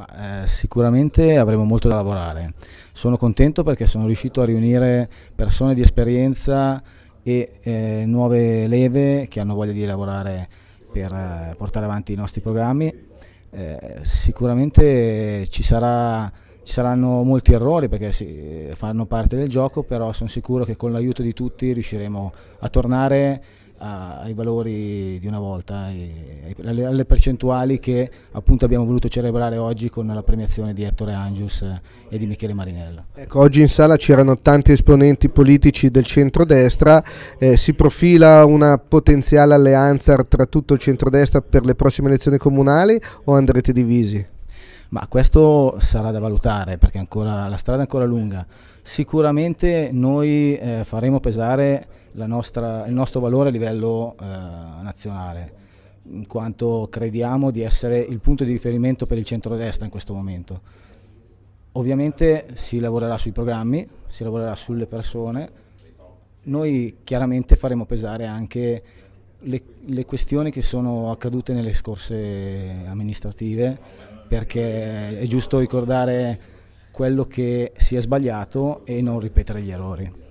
Ma, eh, sicuramente avremo molto da lavorare. Sono contento perché sono riuscito a riunire persone di esperienza e eh, nuove leve che hanno voglia di lavorare per eh, portare avanti i nostri programmi. Eh, sicuramente ci, sarà, ci, saranno molti errori perché sì, eh, fanno parte del gioco, però sono sicuro che con l'aiuto di tutti riusciremo a tornare a, ai valori di una volta, ai, alle, alle, percentuali che appunto abbiamo voluto celebrare oggi con la premiazione di Ettore Angius e di Michele Marinello. Ecco, oggi in sala c'erano tanti esponenti politici del centrodestra, eh, si profila una potenziale alleanza tra tutto il centrodestra per le prossime elezioni comunali o andrete divisi? Ma questo sarà da valutare perché ancora, la strada è ancora lunga. Sicuramente noi eh, faremo pesare nostra, il nostro valore a livello eh, nazionale, in quanto crediamo di essere il punto di riferimento per il centrodestra in questo momento. Ovviamente si lavorerà sui programmi, si lavorerà sulle persone, noi chiaramente faremo pesare anche le, le questioni che sono accadute nelle scorse amministrative, perché è giusto ricordare quello che si è sbagliato e non ripetere gli errori.